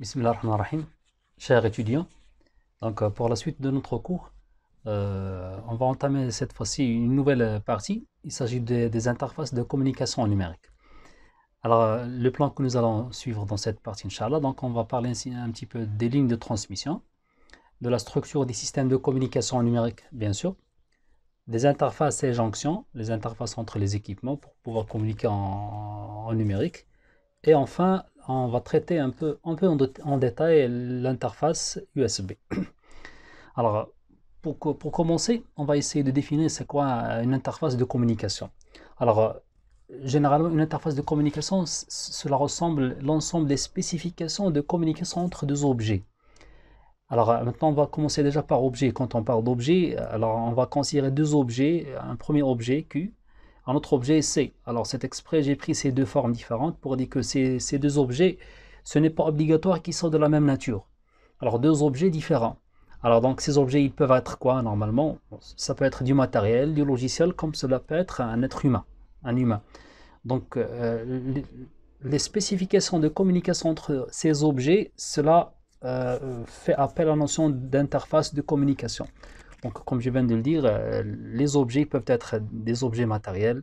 bismillahirrahmanirrahim rahman chers étudiants. Donc, euh, pour la suite de notre cours, euh, on va entamer cette fois-ci une nouvelle partie. Il s'agit des, interfaces de communication numérique. Alors, euh, le plan que nous allons suivre dans cette partie, Inch'Allah, donc on va parler un petit peu des lignes de transmission, de la structure des systèmes de communication numérique, bien sûr, des interfaces et jonctions, les interfaces entre les équipements pour pouvoir communiquer en, en numérique, et enfin on va traiter un peu, un peu en, détail l'interface USB. Alors, pour, commencer, on va essayer de définir c'est quoi une interface de communication. Alors, généralement, une interface de communication, cela ressemble à l'ensemble des spécifications de communication entre deux objets. Alors maintenant, on va commencer déjà par objet. Quand on parle d'objet, alors on va considérer deux objets. Un premier objet Q un autre objet C. Alors cet exprès, j'ai pris ces deux formes différentes pour dire que ces, deux objets, ce n'est pas obligatoire qu'ils soient de la même nature. Alors deux objets différents. Alors donc ces objets, ils peuvent être quoi normalement Ça peut être du matériel, du logiciel, comme cela peut être un être humain, un humain. Donc euh, les, spécifications de communication entre ces objets, cela euh, fait appel à la notion d'interface de communication. Donc, comme je viens de le dire, euh, les objets peuvent être des objets matériels,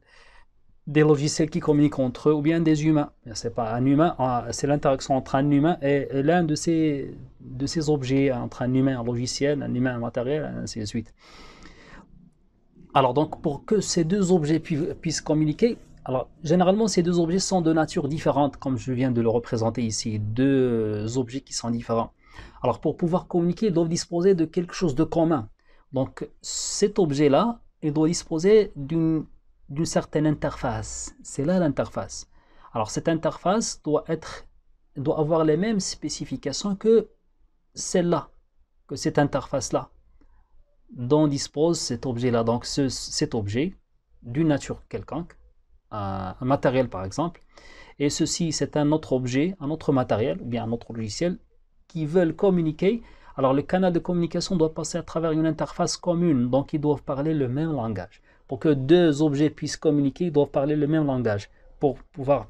des logiciels qui communiquent entre eux, ou bien des humains. C'est pas un humain, c'est l'interaction entre un humain et l'un de ces, de ces objets, entre un humain, un logiciel, un humain, un matériel, ainsi de suite. Alors, donc, pour que ces deux objets puissent communiquer, alors, généralement, ces deux objets sont de nature différente, comme je viens de le représenter ici, deux objets qui sont différents. Alors, pour pouvoir communiquer, ils doivent disposer de quelque chose de commun, donc cet objet-là, il doit disposer d'une certaine interface. C'est là l'interface. Alors cette interface doit, avoir les mêmes spécifications que celle-là, que cette interface-là, dont dispose cet objet-là. Donc cet objet, d'une nature quelconque, un matériel par exemple, et ceci c'est un autre objet, un autre matériel, ou bien un autre logiciel, qui veulent communiquer alors le canal de communication doit passer à travers une interface commune, donc ils doivent parler le même langage. Pour que deux objets puissent communiquer, ils doivent parler le même langage. Pour pouvoir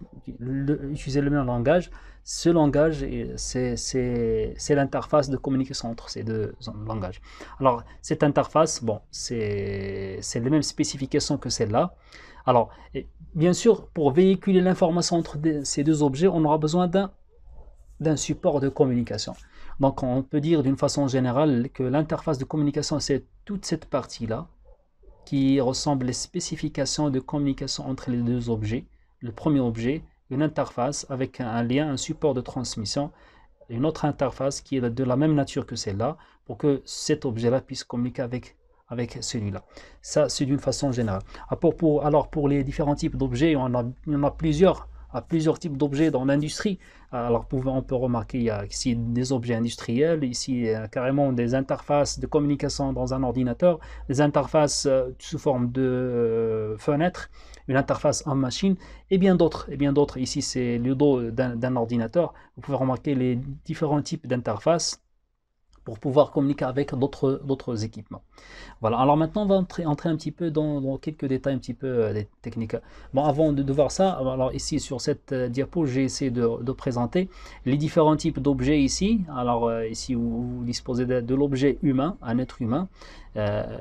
utiliser le même langage, ce langage, euh, c'est l'interface de communication entre ces deux langages. Alors, cette interface, bon, c'est les même spécification que celle-là. Alors, bien sûr, pour véhiculer l'information entre ces deux objets, on aura besoin d'un support de communication. Donc on peut dire d'une façon générale que l'interface de communication, c'est toute cette partie-là qui ressemble les spécifications de communication entre les deux objets. Le premier objet, une interface avec un lien, un support de transmission, une autre interface qui est de la même nature que celle-là, pour que cet objet-là puisse communiquer avec, avec celui-là. Ça, c'est d'une façon générale. Alors ah, pour, alors pour les différents types d'objets, on, on a plusieurs à plusieurs types d'objets dans l'industrie. Alors on peut remarquer il y a ici des objets industriels, ici carrément des interfaces de communication dans un ordinateur, des interfaces euh, sous forme de euh, fenêtres, une interface en machine et bien d'autres. Et bien d'autres. Ici c'est le dos d'un ordinateur. Vous pouvez remarquer les différents types d'interfaces pour pouvoir communiquer avec d'autres équipements. Voilà, alors maintenant on va entrer, un petit peu dans, quelques détails un petit peu euh, des techniques. Bon, avant de, voir ça, alors ici sur cette euh, diapo, j'ai essayé de, présenter les différents types d'objets ici. Alors euh, ici, vous, disposez de, l'objet humain, un être humain,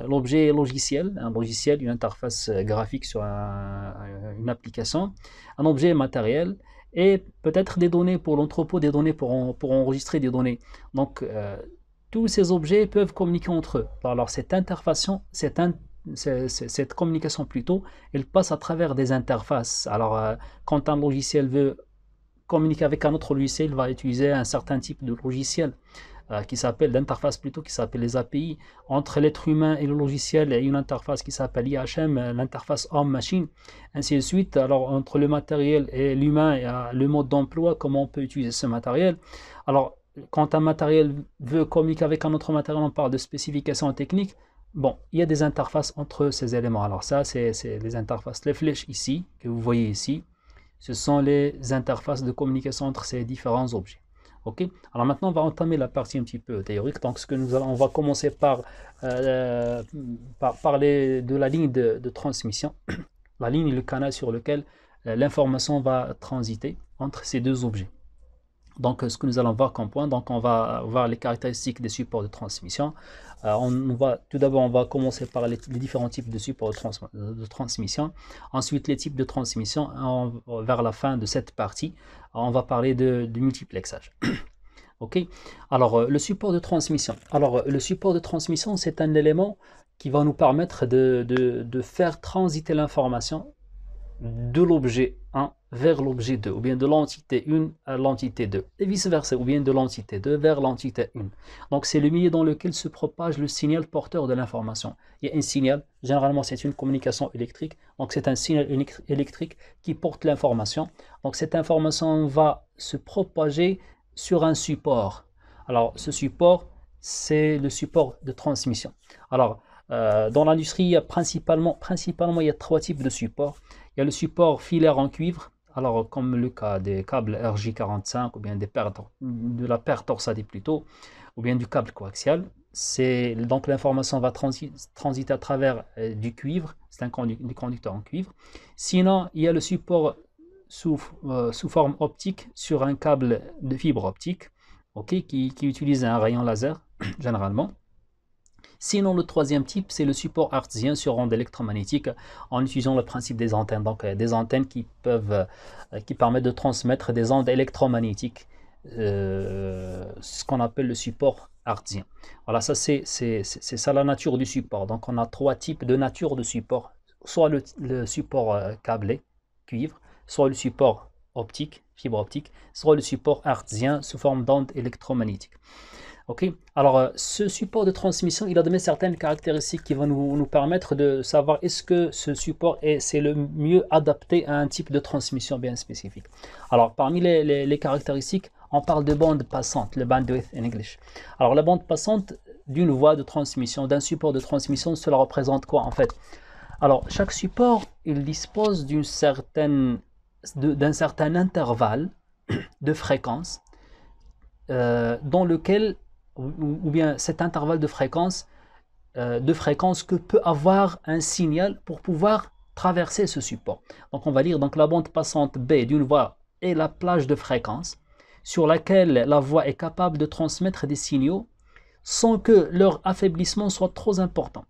l'objet logiciel, un logiciel, une interface graphique sur une application, un objet matériel, et peut-être des données pour l'entrepôt, des données pour, pour enregistrer des données. Donc, tous ces objets peuvent communiquer entre eux. Alors cette interface, cette, cette communication plutôt, elle passe à travers des interfaces. Alors euh, quand un logiciel veut communiquer avec un autre logiciel, il va utiliser un certain type de logiciel euh, qui s'appelle d'interface plutôt qui s'appelle les API entre l'être humain et le logiciel il y a une interface qui s'appelle IHM euh, l'interface homme machine ainsi de suite alors entre le matériel et l'humain il y a le mode d'emploi comment on peut utiliser ce matériel alors quand un matériel veut communiquer avec un autre matériel, on parle de spécifications techniques Bon, il y a des interfaces entre ces éléments. Alors ça, c'est les interfaces, les flèches ici, que vous voyez ici. Ce sont les interfaces de communication entre ces différents objets. Ok Alors maintenant, on va entamer la partie un petit peu théorique. Donc, ce que nous on va commencer euh, par, parler de la ligne de, transmission. la ligne le canal sur lequel euh, l'information va transiter entre ces deux objets. Donc, ce que nous allons voir comme point, donc on va voir les caractéristiques des supports de transmission. Euh, on va, tout d'abord, on va commencer par les, différents types de supports de, transmission. Ensuite, les types de transmission. vers la fin de cette partie, on va parler de, multiplexage. ok Alors, euh, le support de transmission. Alors, euh, le support de transmission, c'est un élément qui va nous permettre de, de faire transiter l'information de l'objet 1 vers l'objet 2, ou bien de l'entité 1 à l'entité 2, et vice-versa, ou bien de l'entité 2 vers l'entité 1. Donc c'est le milieu dans lequel se propage le signal porteur de l'information. Il y a un signal, généralement c'est une communication électrique, donc c'est un signal électrique qui porte l'information. Donc cette information va se propager sur un support. Alors ce support, c'est le support de transmission. Alors euh, dans l'industrie, principalement, principalement, il y a trois types de supports. Il y a le support filaire en cuivre, alors comme le cas des câbles RJ45 ou bien des de la paire torsadée plutôt, ou bien du câble coaxial. Donc l'information va transiter à travers euh, du cuivre, c'est un conducteur en cuivre. Sinon, il y a le support sous, euh, sous forme optique sur un câble de fibre optique qui, qui utilise un rayon laser généralement. Sinon, le troisième type, c'est le support hertzien sur onde électromagnétique en utilisant le principe des antennes. Donc, euh, des antennes qui, peuvent, euh, qui permettent de transmettre des ondes électromagnétiques, euh, ce qu'on appelle le support hertzien. Voilà, ça c'est ça la nature du support. Donc, on a trois types de nature de support. Soit le, support câblé, cuivre, soit le support optique, fibre optique, soit le support hertzien sous forme d'ondes électromagnétiques. Ok. Alors, euh, ce support de transmission, il a donné certaines caractéristiques qui vont nous, permettre de savoir est-ce que ce support est, c'est le mieux adapté à un type de transmission bien spécifique. Alors, parmi les, caractéristiques, on parle de bande passante, le bandwidth en English. Alors, la bande passante d'une voie de transmission, d'un support de transmission, cela représente quoi en fait Alors, chaque support, il dispose d'une certaine, d'un certain intervalle de fréquence euh, dans lequel ou bien cet intervalle de fréquence, euh, de fréquence que peut avoir un signal pour pouvoir traverser ce support. Donc on va lire donc la bande passante B d'une voie et la plage de fréquence sur laquelle la voix est capable de transmettre des signaux sans que leur affaiblissement soit trop important.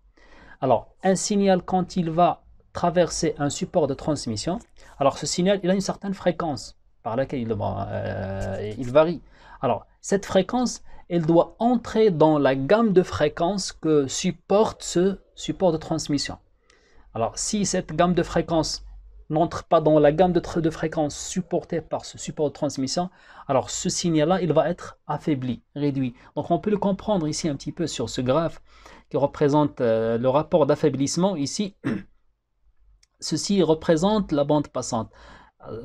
Alors, un signal quand il va traverser un support de transmission, alors ce signal, il a une certaine fréquence par laquelle il euh, varie. Alors, cette fréquence, elle doit entrer dans la gamme de fréquences que supporte ce support de transmission. Alors, si cette gamme de fréquences n'entre pas dans la gamme de, fréquences supportée par ce support de transmission, alors ce signal-là, il va être affaibli, réduit. Donc, on peut le comprendre ici un petit peu sur ce graphe qui représente euh, le rapport d'affaiblissement ici. Ceci représente la bande passante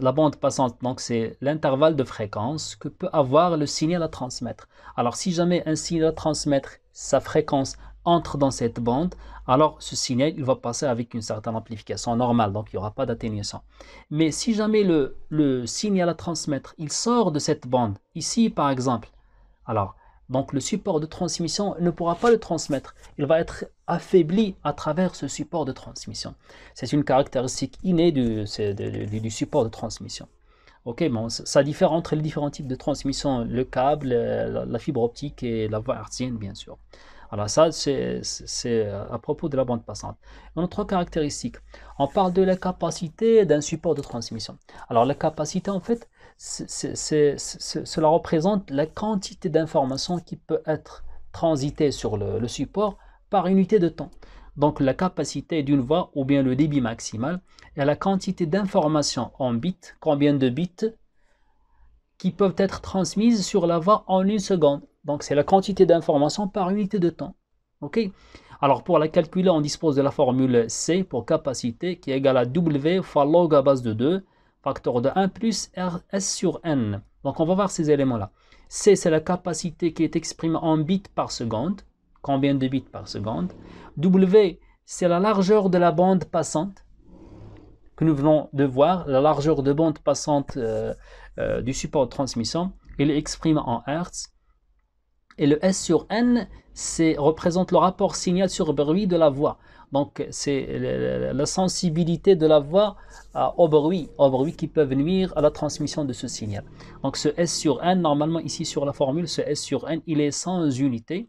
la bande passante, donc c'est l'intervalle de fréquence que peut avoir le signal à transmettre. Alors si jamais un signal à transmettre, sa fréquence entre dans cette bande, alors ce signal il va passer avec une certaine amplification normale, donc il n'y aura pas d'atténuation. Mais si jamais le, le signal à transmettre, il sort de cette bande, ici par exemple, alors donc le support de transmission ne pourra pas le transmettre. Il va être affaibli à travers ce support de transmission. C'est une caractéristique innée du, support de transmission. Ok, bon, ça diffère entre les différents types de transmission, le câble, euh, la, fibre optique et la voie hertzienne, bien sûr. Alors ça, c'est euh, à propos de la bande passante. Une autre caractéristique, on parle de la capacité d'un support de transmission. Alors la capacité, en fait, cela représente la quantité d'informations qui peut être transitée sur le, support par unité de temps. Donc la capacité d'une voie ou bien le débit maximal est la quantité d'informations en bits, combien de bits qui peuvent être transmises sur la voie en une seconde. Donc c'est la quantité d'informations par unité de temps. OK Alors pour la calculer, on dispose de la formule C pour capacité qui est égale à W fois log à base de 2 facteur de 1 plus S sur N. Donc on va voir ces éléments-là. C, c'est la capacité qui est exprimée en bits par seconde. Combien de bits par seconde W, c'est la largeur de la bande passante que nous venons de voir. La largeur de bande passante euh, euh, du support de transmission, il exprimé en Hertz. Et le S sur N, représente le rapport signal sur bruit de la voix. Donc, c'est la sensibilité de la voix au bruit, au bruit qui peuvent nuire à la transmission de ce signal. Donc, ce S sur N, normalement, ici sur la formule, ce S sur N, il est sans unité.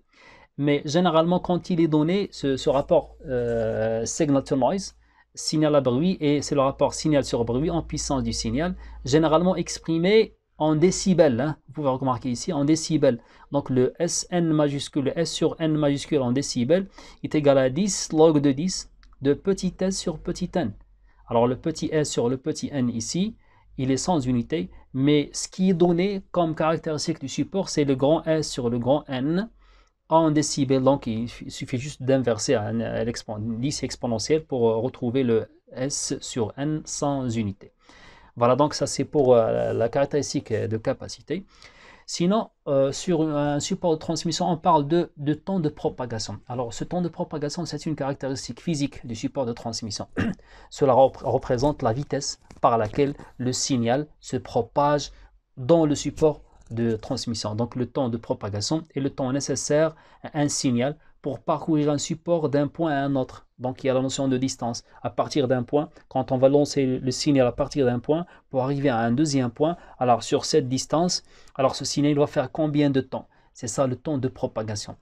Mais généralement, quand il est donné, ce, rapport euh, signal to noise, signal à bruit, et c'est le rapport signal sur bruit en puissance du signal, généralement exprimé en décibels. Hein. Vous pouvez remarquer ici en décibels. Donc le Sn majuscule, S sur N majuscule en décibels est égal à 10 log de 10 de petit s sur petit n. Alors le petit s sur le petit n ici, il est sans unité, mais ce qui est donné comme caractéristique du support, c'est le grand S sur le grand N en décibels. Donc il suffit juste d'inverser à 10 exponentielle pour euh, retrouver le S sur N sans unité. Voilà, donc ça c'est pour euh, la caractéristique euh, de capacité. Sinon, euh, sur un support de transmission, on parle de, temps de propagation. Alors, ce temps de propagation, c'est une caractéristique physique du support de transmission. Cela représente la vitesse par laquelle le signal se propage dans le support de transmission. Donc, le temps de propagation est le temps nécessaire à un signal pour parcourir un support d'un point à un autre. Donc il y a la notion de distance. À partir d'un point, quand on va lancer le signal à partir d'un point pour arriver à un deuxième point, alors sur cette distance, alors ce signal doit faire combien de temps C'est ça le temps de propagation.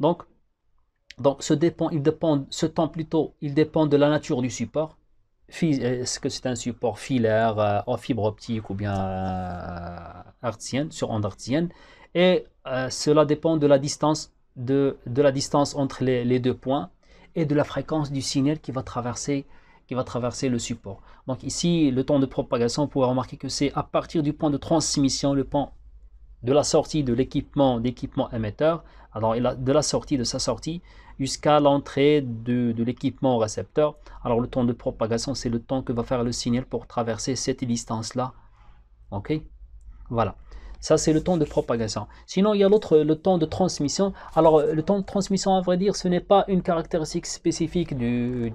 Donc, donc ce, dépend, il dépend, ce temps plutôt, il dépend de la nature du support. Est-ce que c'est un support filaire, euh, en fibre optique ou bien euh, sur onde artienne Et euh, cela dépend de la distance de, la distance entre les, deux points et de la fréquence du signal qui va traverser qui va traverser le support. Donc ici, le temps de propagation, vous pouvez remarquer que c'est à partir du point de transmission, le point de la sortie de l'équipement d'équipement émetteur, alors de la sortie de sa sortie jusqu'à l'entrée de, de l'équipement récepteur. Alors le temps de propagation, c'est le temps que va faire le signal pour traverser cette distance-là. OK Voilà. Ça, c'est le temps de propagation. Sinon, il y a l'autre, le temps de transmission. Alors, euh, le temps de transmission, à vrai dire, ce n'est pas une caractéristique spécifique du,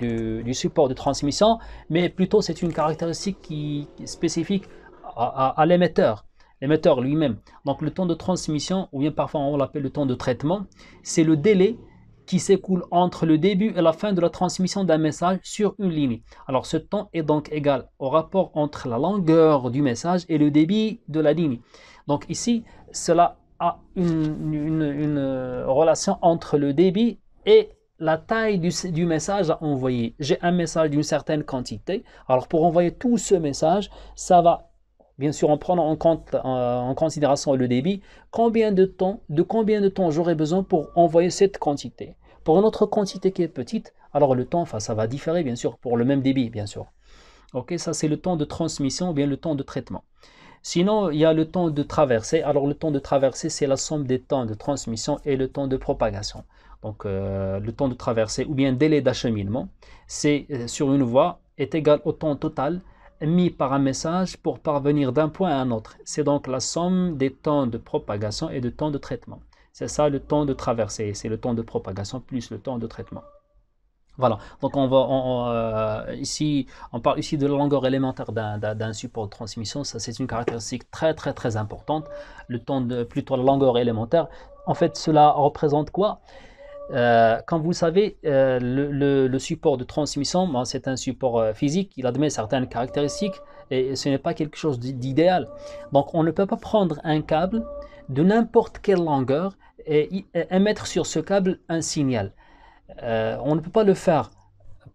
support de transmission, mais plutôt c'est une caractéristique qui, spécifique à, à l'émetteur l'émetteur lui-même. Donc le temps de transmission, ou bien parfois on l'appelle le temps de traitement, c'est le délai qui s'écoule entre le début et la fin de la transmission d'un message sur une ligne. Alors ce temps est donc égal au rapport entre la longueur du message et le débit de la ligne. Donc ici, cela a une, euh, relation entre le débit et la taille du, message à envoyer. J'ai un message d'une certaine quantité. Alors pour envoyer tout ce message, ça va, bien sûr en prendre en, compte, euh, en, considération le débit, combien de temps, de combien de temps j'aurai besoin pour envoyer cette quantité. Pour une autre quantité qui est petite, alors le temps, ça va différer bien sûr pour le même débit, bien sûr. Ok, ça c'est le temps de transmission ou bien le temps de traitement. Sinon, il y a le temps de traversée. Alors, le temps de traversée, c'est la somme des temps de transmission et le temps de propagation. Donc, le temps de traversée ou bien délai d'acheminement, c'est sur une voie, est égal au temps total mis par un message pour parvenir d'un point à un autre. C'est donc la somme des temps de propagation et de temps de traitement. C'est ça le temps de traversée, c'est le temps de propagation plus le temps de traitement. Voilà, donc on va, euh, ici, on parle ici de la longueur élémentaire d'un support de transmission, ça c'est une caractéristique très très très importante, le temps de, plutôt la longueur élémentaire. En fait, cela représente quoi euh, Comme vous savez, euh, le, support de transmission, c'est un support euh, physique, il admet certaines caractéristiques, et ce n'est pas quelque chose d'idéal. Donc on ne peut pas prendre un câble de n'importe quelle longueur et mettre sur ce câble un signal. Euh, on ne peut pas le faire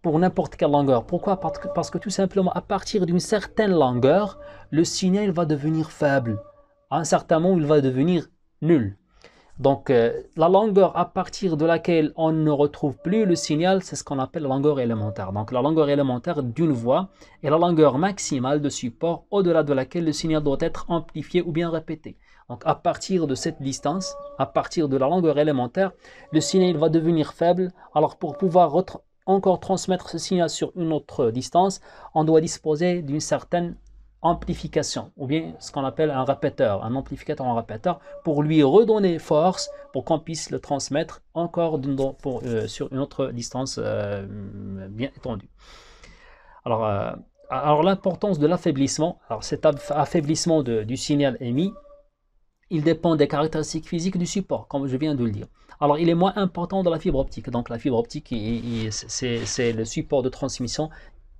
pour n'importe quelle longueur. Pourquoi parce que, tout simplement, à partir d'une certaine longueur, le signal va devenir faible. À un certain moment, il va devenir nul. Donc, euh, la longueur à partir de laquelle on ne retrouve plus le signal, c'est ce qu'on appelle la longueur élémentaire. Donc, la longueur élémentaire d'une voix est la longueur maximale de support au-delà de laquelle le signal doit être amplifié ou bien répété. Donc à partir de cette distance, à partir de la longueur élémentaire, le signal va devenir faible. Alors pour pouvoir encore transmettre ce signal sur une autre distance, on doit disposer d'une certaine amplification, ou bien ce qu'on appelle un répéteur, un amplificateur en répéteur, pour lui redonner force, pour qu'on puisse le transmettre encore euh, sur une autre distance euh, bien étendue. Euh, alors, l'importance de l'affaiblissement, alors cet affaiblissement du signal émis, il dépend des caractéristiques physiques du support, comme je viens de le dire. Alors, il est moins important dans la fibre optique. Donc, la fibre optique, c'est le support de transmission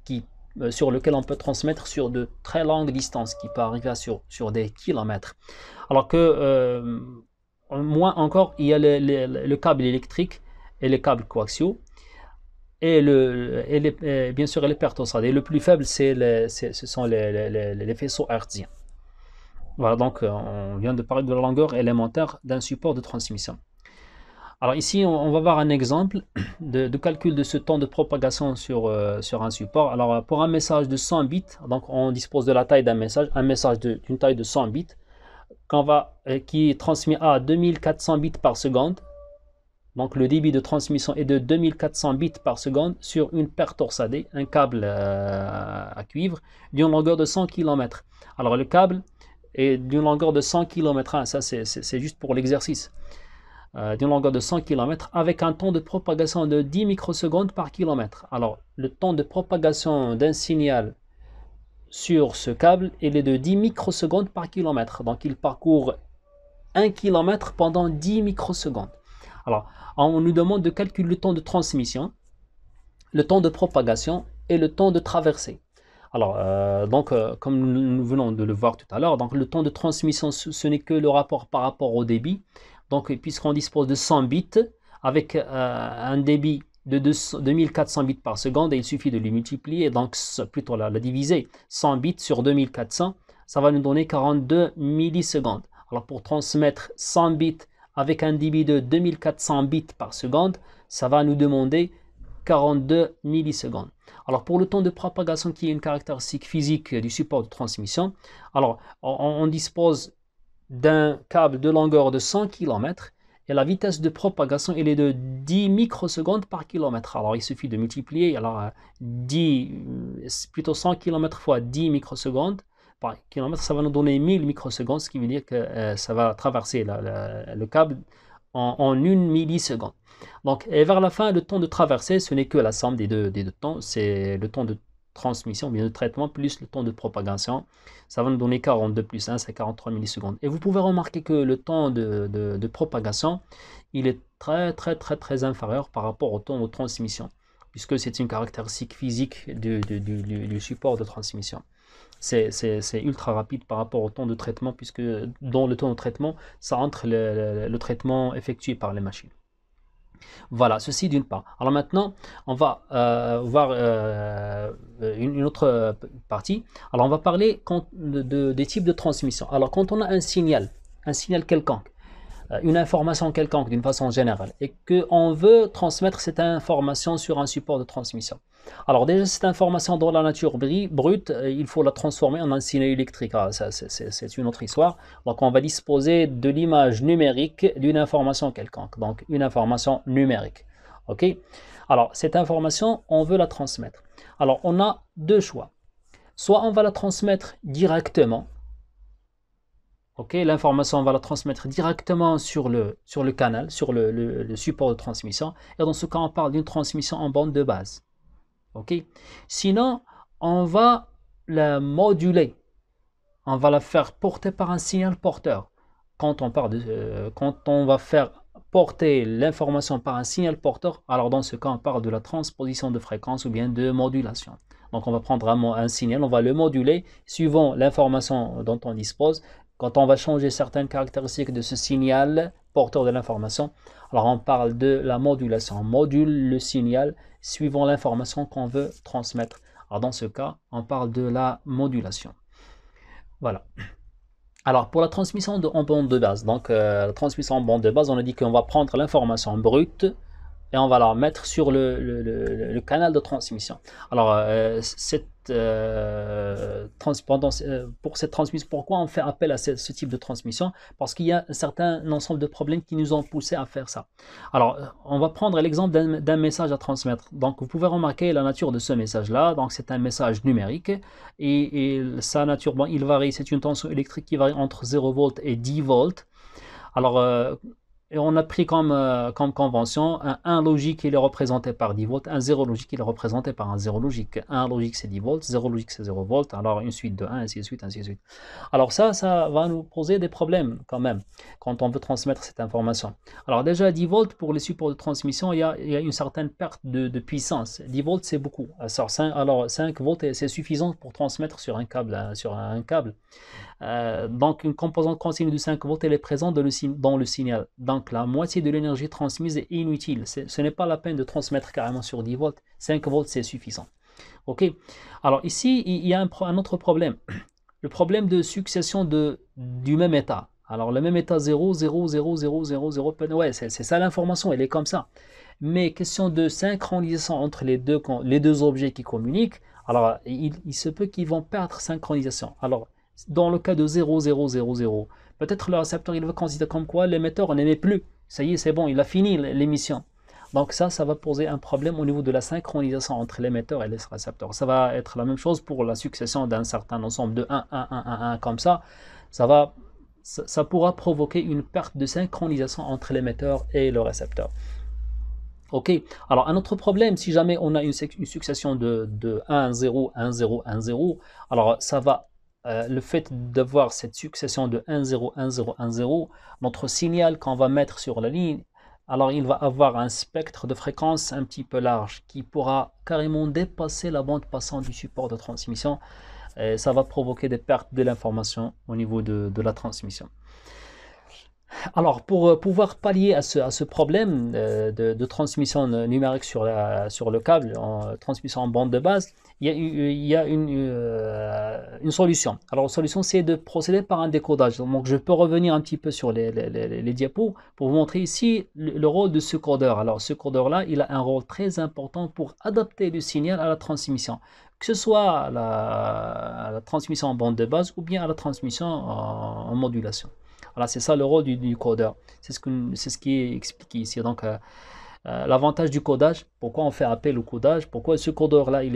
qui, euh, sur lequel on peut transmettre sur de très longues distances, qui peut arriver à sur, sur des kilomètres. Alors que, euh, moins encore, il y a le, câble électrique et les câbles coaxiaux. Et, le, bien sûr, les pertes Et le plus faible, c'est ce sont les, les faisceaux hertziens. Voilà, donc euh, on vient de parler de la longueur élémentaire d'un support de transmission. Alors ici, on, va voir un exemple de, calcul de ce temps de propagation sur, euh, sur un support. Alors pour un message de 100 bits, donc on dispose de la taille d'un message, un message d'une taille de 100 bits, euh, qui est transmis à 2400 bits par seconde. Donc le débit de transmission est de 2400 bits par seconde sur une paire torsadée, un câble à cuivre, d'une longueur de 100 km. Alors le câble et d'une longueur de 100 km. Hein, ça, c'est juste pour l'exercice. Euh, d'une longueur de 100 km avec un temps de propagation de 10 microsecondes par kilomètre. Alors, le temps de propagation d'un signal sur ce câble, il est de 10 microsecondes par kilomètre. Donc, il parcourt 1 km pendant 10 microsecondes. Alors, on nous demande de calculer le temps de transmission, le temps de propagation et le temps de traversée. Alors, euh, donc, euh, comme nous venons de le voir tout à l'heure, donc le temps de transmission, ce, n'est que le rapport par rapport au débit. Donc, euh, puisqu'on dispose de 100 bits, avec un débit de 2400 bits par seconde, il suffit de les multiplier, donc plutôt la diviser, 100 bits sur 2400, ça va nous donner 42 millisecondes. Alors, pour transmettre 100 bits avec un débit de 2400 bits par seconde, ça va nous demander 42 millisecondes. Alors pour le temps de propagation qui est une caractéristique physique du support de transmission, alors on, dispose d'un câble de longueur de 100 km et la vitesse de propagation elle est de 10 microsecondes par kilomètre. Alors il suffit de multiplier alors 10 plutôt 100 km fois 10 microsecondes par kilomètre, ça va nous donner 1000 microsecondes, ce qui veut dire que euh, ça va traverser le câble en, en une milliseconde. Donc, et vers la fin, le temps de traversée, ce n'est que la somme des deux, temps. C'est le temps de transmission, bien de traitement, plus le temps de propagation. Ça va nous donner 42 plus 1, c'est 43 millisecondes. Et vous pouvez remarquer que le temps de, propagation, il est très, très, très, très inférieur par rapport au temps de transmission, puisque c'est une caractéristique physique du, support de transmission. C'est ultra rapide par rapport au temps de traitement, puisque dans le temps de traitement, ça entre le traitement effectué par les machines. Voilà, ceci d'une part. Alors maintenant, on va euh, voir euh, une, autre partie. Alors on va parler des types de transmission. Alors quand on a un signal, un signal quelconque, euh, une information quelconque d'une façon générale et qu'on veut transmettre cette information sur un support de transmission. Alors déjà, cette information dans la nature brute, euh, il faut la transformer en un signal électrique. Ah, c'est une autre histoire. Donc on va disposer de l'image numérique d'une information quelconque, donc une information numérique. ok Alors cette information, on veut la transmettre. Alors on a deux choix. Soit on va la transmettre directement, L'information, on va la transmettre directement sur le, sur le canal, sur le, le, support de transmission. Et dans ce cas, on parle d'une transmission en bande de base. Ok. Sinon, on va la moduler. On va la faire porter par un signal porteur. Quand on, parle de, euh, quand on va faire porter l'information par un signal porteur, alors dans ce cas, on parle de la transposition de fréquence ou bien de modulation. Donc on va prendre un signal, on va le moduler suivant l'information dont on dispose. Quand on va changer certaines caractéristiques de ce signal porteur de l'information, alors on parle de la modulation. On module le signal suivant l'information qu'on veut transmettre. Alors dans ce cas, on parle de la modulation. Voilà. Alors, pour la transmission en bande de base, donc euh, la transmission en bande de base, on a dit qu'on va prendre l'information brute et on va la mettre sur le, canal de transmission. Alors, euh, cette euh, euh, pour cette transmission. Pourquoi on fait appel à ce, type de transmission Parce qu'il y a un certain ensemble de problèmes qui nous ont poussé à faire ça. Alors, euh, on va prendre l'exemple d'un message à transmettre. Donc, vous pouvez remarquer la nature de ce message-là. Donc, c'est un message numérique et, sa nature, bon, il varie. C'est une tension électrique qui varie entre 0 volts et 10 volts. Alors, et on a pris comme, euh, convention un 1 logique, il est représenté par 10 volts, un 0 logique, il est représenté par un 0 logique. 1 logique, c'est 10 volts, 0 logique, c'est 0 volts, alors une suite de 1, ainsi de suite, ainsi de suite. Alors ça, ça va nous poser des problèmes quand même, quand on veut transmettre cette information. Alors déjà, 10 volts, pour les supports de transmission, il y a, une certaine perte de, puissance. 10 volts, c'est beaucoup. Alors 5, alors 5 volts, c'est suffisant pour transmettre sur un câble. Hein, sur un câble. Euh, donc une composante consigne de 5 volts elle est présente dans le, dans le signal. Donc la moitié de l'énergie transmise est inutile. ce n'est pas la peine de transmettre carrément sur 10 volts. 5 volts c'est suffisant. Ok. Alors ici il y a un, autre problème. Le problème de succession de, du même état. Alors le même état 0, 0, 0, 0, 0, 0. Ouais, c'est ça l'information, elle est comme ça. Mais question de synchronisation entre les deux, les deux objets qui communiquent, alors il, il se peut qu'ils vont perdre synchronisation. Alors dans le cas de 0 Peut-être le récepteur, il va considérer comme quoi l'émetteur n'émet plus. Ça y est, c'est bon, il a fini l'émission. Donc ça, ça va poser un problème au niveau de la synchronisation entre l'émetteur et le récepteur. Ça va être la même chose pour la succession d'un certain ensemble de 1, 1, 1, 1, 1, comme ça. Ça, va, ça, pourra provoquer une perte de synchronisation entre l'émetteur et le récepteur. Ok, alors un autre problème, si jamais on a une, succession de, de 1, 0, 1, 0, 1, 0, alors ça va euh, le fait d'avoir cette succession de 1, 0, 1, 0, 1, 0, notre signal qu'on va mettre sur la ligne, alors il va avoir un spectre de fréquence un petit peu large qui pourra carrément dépasser la bande passante du support de transmission. Et ça va provoquer des pertes de l'information au niveau de la transmission. Alors, pour euh, pouvoir pallier à ce, problème euh, de, transmission euh, numérique sur, le câble, en transmission en bande de base, il y a, une, solution. Alors, la solution, c'est de procéder par un décodage. Donc, je peux revenir un petit peu sur les, diapos pour vous montrer ici le, rôle de ce codeur. Alors, ce codeur-là, il a un rôle très important pour adapter le signal à la transmission que ce soit la, transmission en bande de base ou bien à la transmission en modulation. Voilà, c'est ça le rôle du, codeur. C'est ce, que, ce qui est expliqué ici. Donc, euh, euh, l'avantage du codage, pourquoi on fait appel au codage, pourquoi ce codeur-là il,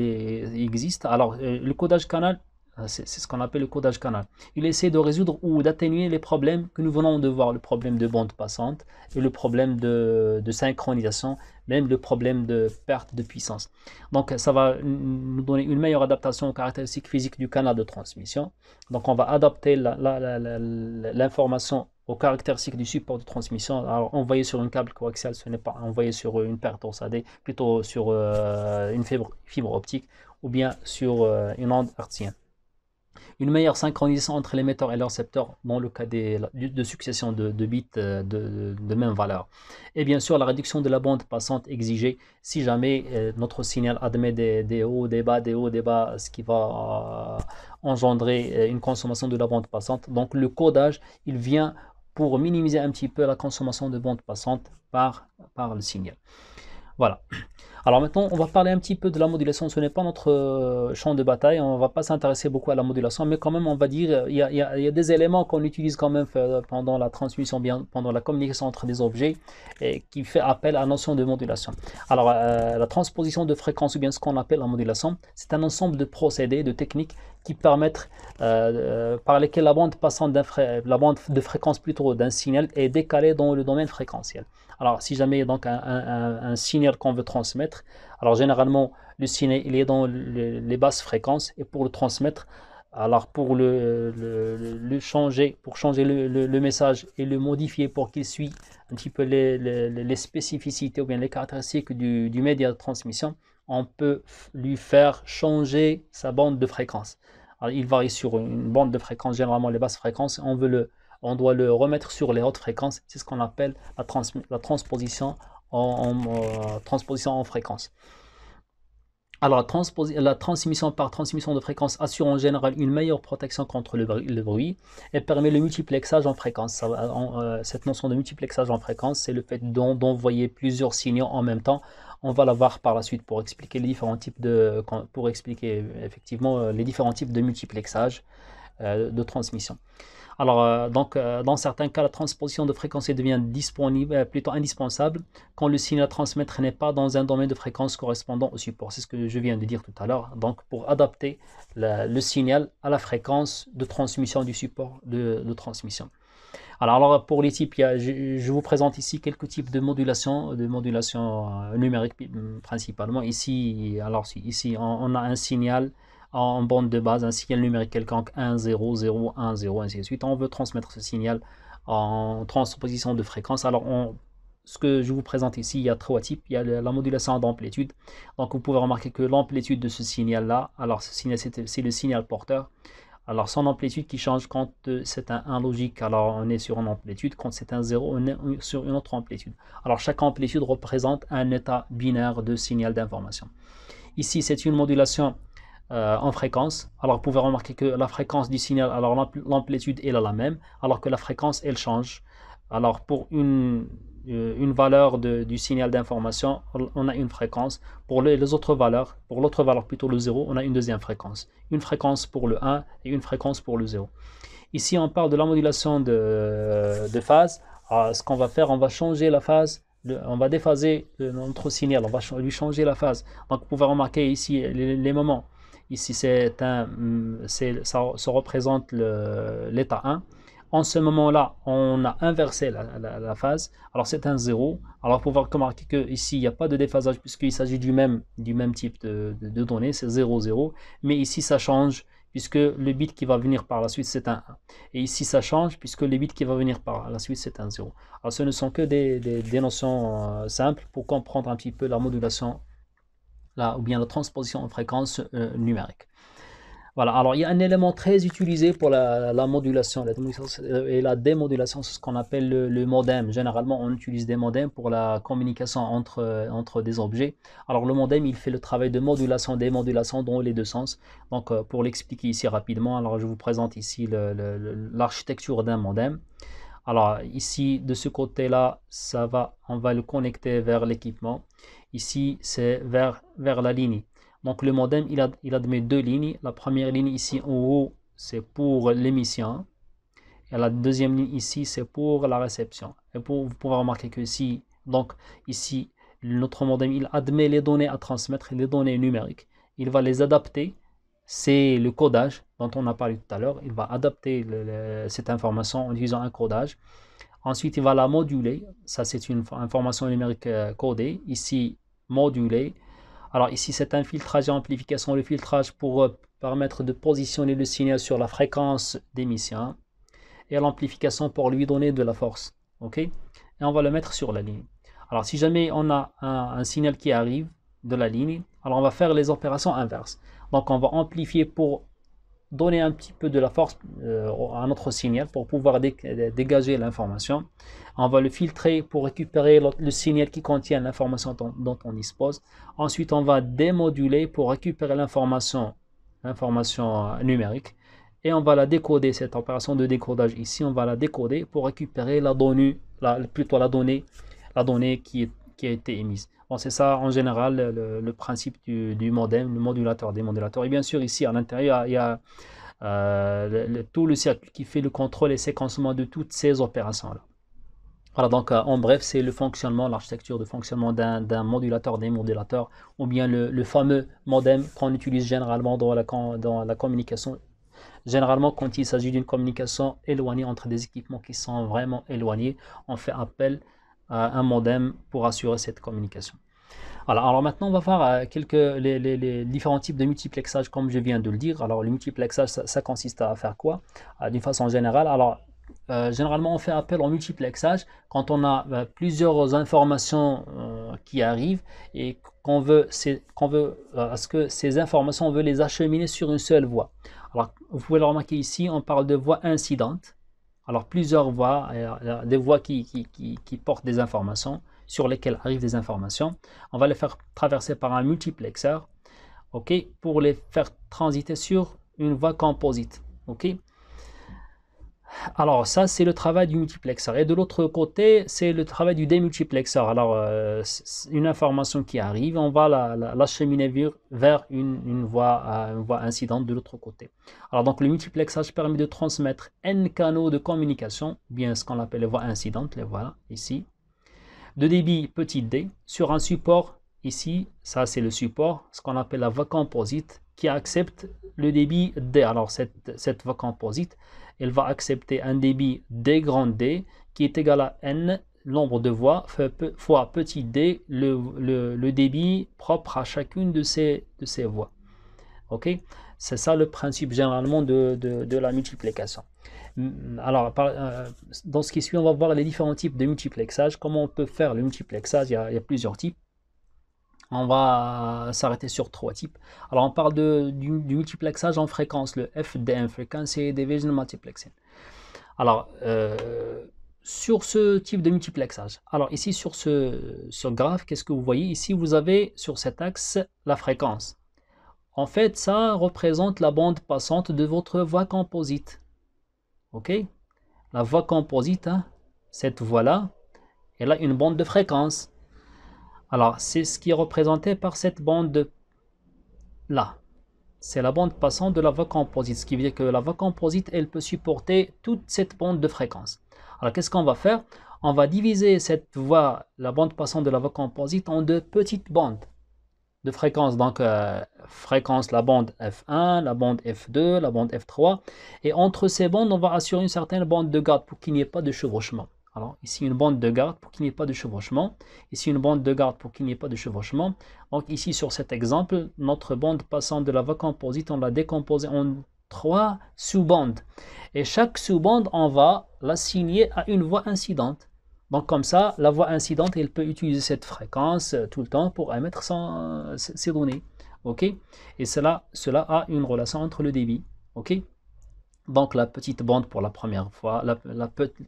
existe. Alors, euh, le codage canal, euh, c'est ce qu'on appelle le codage canal. Il essaie de résoudre ou d'atténuer les problèmes que nous venons de voir, le problème de bande passante et le problème de, synchronisation, même le problème de perte de puissance. Donc ça va nous donner une meilleure adaptation aux caractéristiques physiques du canal de transmission. Donc on va adapter l'information aux caractéristiques du support de transmission. Alors, envoyé sur un câble coaxial, ce n'est pas envoyé sur euh, une perte torsadée, plutôt sur euh, une fibre, optique ou bien sur une onde hertzienne une meilleure synchronisation entre l'émetteur et le dans le cas de succession de, bits euh, de, même valeur. Et bien sûr, la réduction de la bande passante exigée si jamais euh, notre signal admet des, hauts, des bas, des hauts, des bas, ce qui va euh, engendrer une consommation de la bande passante. Donc le codage, il vient pour minimiser un petit peu la consommation de bande passante par, par le signal. Voilà. Alors maintenant, on va parler un petit peu de la modulation. Ce n'est pas notre euh, champ de bataille, on ne va pas s'intéresser beaucoup à la modulation, mais quand même, on va dire, euh, il y a, des éléments qu'on utilise quand même euh, pendant la transmission, pendant la communication entre des objets, et qui fait appel à la notion de modulation. Alors, la transposition de fréquence, ou bien ce qu'on appelle la modulation, c'est un ensemble de procédés, de techniques qui permettent, par lesquels la bande passante de fréquence plutôt d'un signal est décalée dans le domaine fréquentiel. Alors, si jamais il y a donc un, signal qu'on veut transmettre, alors généralement, le signal il est dans les basses fréquences et pour le transmettre, alors pour le, le, changer, pour changer le, message et le modifier pour qu'il suit un petit peu les, spécificités ou bien les caractéristiques du, média de transmission, on peut lui faire changer sa bande de fréquence. il varie sur une bande de fréquence, généralement les basses fréquences, on veut le, on doit le remettre sur les hautes fréquences. C'est ce qu'on appelle la, la euh, transposition, en, fréquence. Alors, la, transmission par transmission de fréquence assure en général une meilleure protection contre le, bruit, et permet le multiplexage en fréquence. Euh, cette notion de multiplexage en fréquence, c'est le fait d'envoyer plusieurs signaux en même temps. On va la voir par la suite pour expliquer les différents types de, pour expliquer effectivement euh, les différents types de multiplexage de transmission. Alors, euh, donc, euh, dans certains cas, la transposition de fréquence devient euh, plutôt indispensable quand le signal à transmettre n'est pas dans un domaine de fréquence correspondant au support. C'est ce que je viens de dire tout à l'heure. Donc, pour adapter le signal à la fréquence de transmission du support de, transmission. Alors, alors, pour les types, je, vous présente ici quelques types de modulation, de modulation numérique principalement. Ici, alors, ici on a un signal en bande de base, un signal numérique quelconque 1, 0, 0, 1, 0, ainsi de suite. On veut transmettre ce signal en transposition de fréquence. Alors, ce que je vous présente ici, il y a trois types. Il y a la modulation d'amplitude. Donc, vous pouvez remarquer que l'amplitude de ce signal-là, alors ce signal, c'est le signal porteur. Alors, son amplitude qui change quand euh, c'est un 1 logique, alors on est sur une amplitude. Quand c'est un 0, on est sur une autre amplitude. Alors, chaque amplitude représente un état binaire de signal d'information. Ici, c'est une modulation euh, en fréquence. Alors vous pouvez remarquer que la fréquence du signal, alors l'amplitude est la même, alors que la fréquence elle change. Alors pour une, euh, valeur du signal d'information, on a une fréquence. Pour les autres valeurs, pour l'autre valeur plutôt le 0, on a une deuxième fréquence. Une fréquence pour le 1 et une fréquence pour le 0. Ici, on parle de la modulation de, phase. ce qu'on va faire, on va changer la phase on va déphaser euh, notre signal, on va lui changer la phase. Donc vous pouvez remarquer ici les moments Ici, c'est un, mm, ça, se représente l'état 1. En ce moment-là, on a inversé la, phase. Alors, c'est un 0. Alors, pour voir que Ici, il n'y a pas de déphasage puisqu'il s'agit du même, du même type de, de, données. C'est 0, 0. Mais ici, ça change puisque le bit qui va venir par la suite, c'est un 1. Et ici, ça change, puisque le bit qui va venir par la suite, c'est un 0. Alors, ce ne sont que des, des, notions euh, simples pour comprendre un petit peu la modulation ou bien la transposition en fréquence euh, numérique. Voilà, alors il y a un élément très utilisé pour la, modulation euh, et la démodulation, c'est ce qu'on appelle le, modem. Généralement, on utilise des modems pour la communication entre, euh, entre des objets. Alors le modem, il fait le travail de modulation, démodulation dans les deux sens. Donc pour l'expliquer ici rapidement, alors je vous présente ici l'architecture d'un modem. Alors ici, de ce côté-là, ça va, on va le connecter vers l'équipement. Ici, c'est vers, vers la ligne. Donc le modem, il, il, admet deux lignes. La première ligne ici en haut, c'est pour l'émission. Et la deuxième ligne ici, c'est pour la réception. Et pour, vous pouvez remarquer que donc ici, notre modem, il admet les données à transmettre, les données numériques. Il va les adapter. C'est le codage dont on a parlé tout à l'heure. Il va adapter cette information en utilisant un codage. Ensuite, il va la moduler. Ça, c'est une information numérique euh, codée. Ici, moduler. Alors ici, c'est un filtrage et amplification. Le filtrage pour euh, permettre de positionner le signal sur la fréquence d'émission. Et l'amplification pour lui donner de la force. OK Et on va le mettre sur la ligne. Alors si jamais on a un, un signal qui arrive de la ligne, alors on va faire les opérations inverses. Donc on va amplifier pour donner un petit peu de la force euh, à notre signal pour pouvoir dégager l'information. On va le filtrer pour récupérer le, signal qui contient l'information dont, on dispose. Ensuite, on va démoduler pour récupérer l'information euh, numérique. Et on va la décoder, cette opération de décodage ici, on va la décoder pour récupérer la donnée, plutôt la donnée, la donnée qui, qui a été émise c'est ça en général le, principe du, modem, le modulateur, des modulateurs. Et bien sûr, ici à l'intérieur, il y a euh, tout le circuit qui fait le contrôle et séquencement de toutes ces opérations-là. Voilà, donc euh, en bref, c'est le fonctionnement, l'architecture de fonctionnement d'un modulateur, des modulateurs, ou bien le, le fameux modem qu'on utilise généralement dans la, dans la communication Généralement, quand il s'agit d'une communication éloignée entre des équipements qui sont vraiment éloignés, on fait appel un modem pour assurer cette communication. alors maintenant, on va voir euh, quelques, les, différents types de multiplexage, comme je viens de le dire. Alors, le multiplexage, ça, consiste à faire quoi euh, D'une façon générale, alors, euh, généralement, on fait appel au multiplexage quand on a plusieurs informations qui arrivent et qu'on veut, qu'on veut est-ce que ces informations, on veut les acheminer sur une seule voie. Alors, vous pouvez le remarquer ici, on parle de voie incidente. Alors plusieurs voies, euh, euh, des voies qui, qui, portent des informations, sur lesquelles arrivent des informations. On va les faire traverser par un multiplexeur, ok, pour les faire transiter sur une voie composite, ok. Alors ça, c'est le travail du multiplexeur. Et de l'autre côté, c'est le travail du démultiplexeur. Alors, euh, une information qui arrive, on va la, cheminer vers une, voie, euh, une voie incidente de l'autre côté. Alors donc, le multiplexage permet de transmettre N canaux de communication, bien ce qu'on appelle les voies incidentes, les voilà ici, de débit petit d, sur un support, ici, ça c'est le support, ce qu'on appelle la voie composite, qui accepte le débit D. Alors cette, cette voix composite, elle va accepter un débit D grand D qui est égal à N, nombre de voix, fois petit d, le, débit propre à chacune de ces, de ces voix. ok C'est ça le principe généralement de, la multiplication. Mm, alors, euh, dans ce qui suit, on va voir les différents types de multiplexage, comment on peut faire le multiplexage, il y a plusieurs types on va euh, s'arrêter sur trois types. Alors on parle de, du, multiplexage en fréquence, le FDM, hein, Frequency Division Multiplexing. Alors euh, sur ce type de multiplexage, alors ici sur ce, graphe, qu'est-ce que vous voyez Ici vous avez sur cet axe la fréquence. En fait, ça représente la bande passante de votre voie composite. Ok La voie composite, hein, cette voie-là, elle a une bande de fréquence. Alors, c'est ce qui est représenté par cette bande-là. C'est la bande passante de la voie composite, ce qui veut dire que la voie composite, elle peut supporter toute cette bande de fréquence. Alors, qu'est-ce qu'on va faire On va diviser cette voie, la bande passante de la voie composite, en deux petites bandes de fréquences. Donc, euh, fréquence, la bande F1, la bande F2, la bande F3. Et entre ces bandes, on va assurer une certaine bande de garde pour qu'il n'y ait pas de chevauchement. Alors ici une bande de garde pour qu'il n'y ait pas de chevauchement, ici une bande de garde pour qu'il n'y ait pas de chevauchement. Donc ici sur cet exemple, notre bande passant de la voie composite, on l'a décomposée en trois sous-bandes. Et chaque sous-bande, on va l'assigner à une voie incidente. Donc comme ça, la voie incidente, elle peut utiliser cette fréquence euh, tout le temps pour émettre euh, ses données. ok Et cela, cela a une relation entre le débit. ok donc la petite bande pour la première fois, la,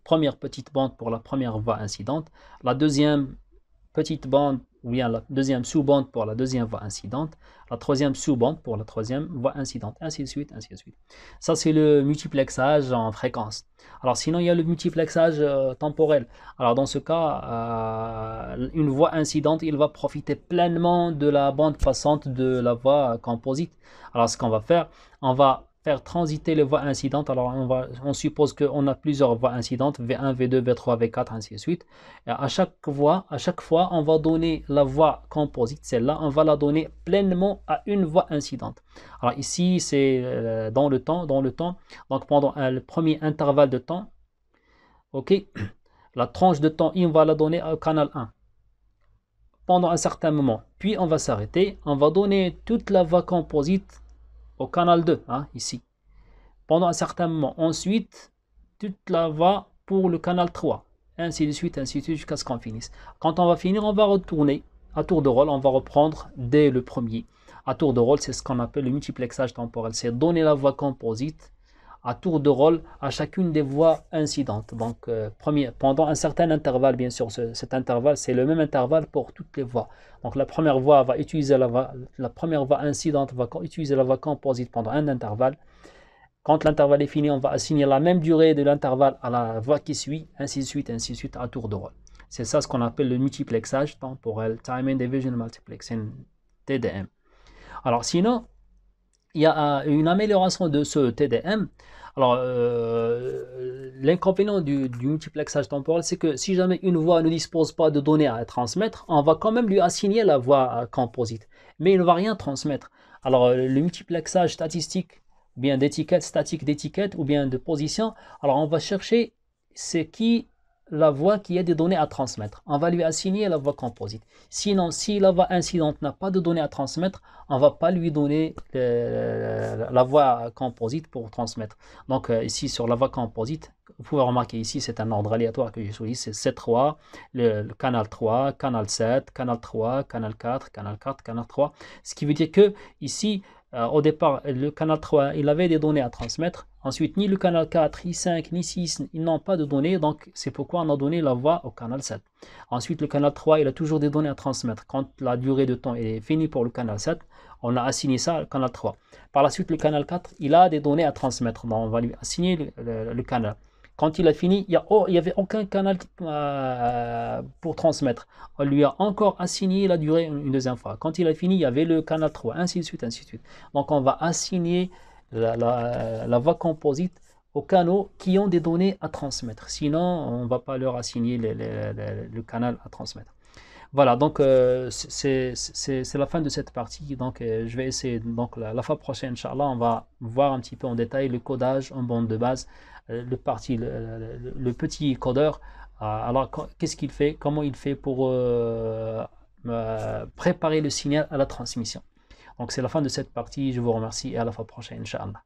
première petite bande pour la première voie incidente, la deuxième petite bande ou bien la deuxième sous-bande pour la deuxième voie incidente, la troisième sous-bande pour la troisième voie incidente, ainsi de suite, ainsi de suite. Ça, c'est le multiplexage en fréquence. Alors sinon, il y a le multiplexage euh, temporel. Alors dans ce cas, euh, une voie incidente, il va profiter pleinement de la bande passante de la voie composite. Alors ce qu'on va faire, on va faire transiter les voies incidentes. Alors, on, va, on suppose qu'on a plusieurs voies incidentes, V1, V2, V3, V4, ainsi de suite. à, chaque voie, à chaque fois, on va donner la voie composite, celle-là, on va la donner pleinement à une voie incidente. Alors ici, c'est euh, dans le temps, dans le temps. Donc, pendant le premier intervalle de temps, OK, la tranche de temps, il va la donner au canal 1 pendant un certain moment. Puis, on va s'arrêter. On va donner toute la voie composite au canal 2, hein, ici, pendant un certain moment. Ensuite, toute la va pour le canal 3, ainsi de suite, ainsi de suite, jusqu'à ce qu'on finisse. Quand on va finir, on va retourner à tour de rôle, on va reprendre dès le premier. À tour de rôle, c'est ce qu'on appelle le multiplexage temporel, c'est donner la voie composite à tour de rôle à chacune des voies incidentes. Donc, euh, premier, pendant un certain intervalle, bien sûr, cet intervalle, c'est le même intervalle pour toutes les voies. Donc, la première voie va utiliser la, la première voie incidente va utiliser la voie composite pendant un intervalle. Quand l'intervalle est fini, on va assigner la même durée de l'intervalle à la voie qui suit, ainsi de suite, ainsi de suite, à tour de rôle. C'est ça ce qu'on appelle le multiplexage temporel, Time Division Multiplexing, TDM. Alors, sinon, il y a euh, une amélioration de ce TDM, alors, euh, l'inconvénient du, multiplexage temporel, c'est que si jamais une voix ne dispose pas de données à transmettre, on va quand même lui assigner la voix composite, mais il ne va rien transmettre. Alors, euh, le multiplexage statistique, bien d'étiquette, statique d'étiquette, ou bien de position, alors on va chercher ce qui la voie qui a des données à transmettre. On va lui assigner la voie composite. Sinon, si la voie incidente n'a pas de données à transmettre, on ne va pas lui donner euh, la voie composite pour transmettre. Donc euh, ici, sur la voie composite, vous pouvez remarquer ici, c'est un ordre aléatoire que j'ai choisi. C'est C3, le, canal 3, canal 7, canal 3, canal 4, canal 4, canal 3. Ce qui veut dire que ici, euh, au départ, le canal 3, il avait des données à transmettre. Ensuite, ni le canal 4, ni 5, ni 6, ils n'ont pas de données, donc c'est pourquoi on a donné la voie au canal 7. Ensuite, le canal 3, il a toujours des données à transmettre. Quand la durée de temps est finie pour le canal 7, on a assigné ça au canal 3. Par la suite, le canal 4, il a des données à transmettre, on va lui assigner le, canal. Quand il a fini, il n'y oh, y avait aucun canal euh, pour transmettre. On lui a encore assigné la durée une, une deuxième fois. Quand il a fini, il y avait le canal 3, ainsi de suite, ainsi de suite. Donc, on va assigner la, la, euh, voie composite aux canaux qui ont des données à transmettre. Sinon, on ne va pas leur assigner le canal à transmettre. Voilà, donc euh, c'est la fin de cette partie. Donc euh, je vais essayer, donc la, fois prochaine, Inch'Allah, on va voir un petit peu en détail le codage en bande de base, le, parti, le, petit codeur. alors qu'est-ce qu'il fait Comment il fait pour préparer le signal à la transmission donc c'est la fin de cette partie. Je vous remercie et à la fois prochaine, Inch'Allah.